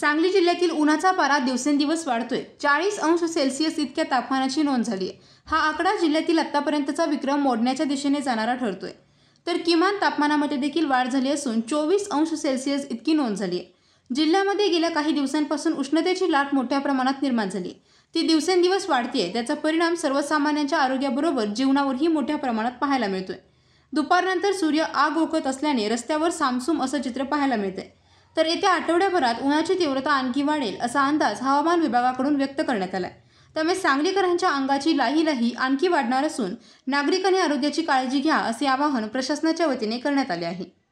सांगली जिल्ह्यातील उन्हाचा पारा दिवसेंदिवस वाढतोय चाळीस अंश सेल्सिअस इतक्या तापमानाची नोंद झाली आहे हा आकडा जिल्ह्यातील आत्तापर्यंतचा विक्रम मोडण्याच्या दिशेने जाणारा ठरतोय तर किमान तापमानामध्ये देखील वाढ झाली असून चोवीस अंश सेल्सिअस इतकी नोंद झाली आहे जिल्ह्यामध्ये गेल्या काही दिवसांपासून उष्णतेची लाट मोठ्या प्रमाणात निर्माण झाली ती दिवसेंदिवस आहे त्याचा परिणाम सर्वसामान्यांच्या आरोग्याबरोबर जीवनावरही मोठ्या प्रमाणात पाहायला मिळतोय दुपारनंतर सूर्य आग ओकत असल्याने रस्त्यावर सामसूम असं चित्र पाहायला मिळतंय तर येत्या आठवड्याभरात उन्हाची तीव्रता आणखी वाढेल असा अंदाज हवामान विभागाकडून व्यक्त करण्यात आला आहे त्यामुळे सांगलीकरांच्या अंगाची लाही लाही आणखी वाढणार असून नागरिकांनी आरोग्याची काळजी घ्या असे आवाहन प्रशासनाच्या वतीने करण्यात आले आहे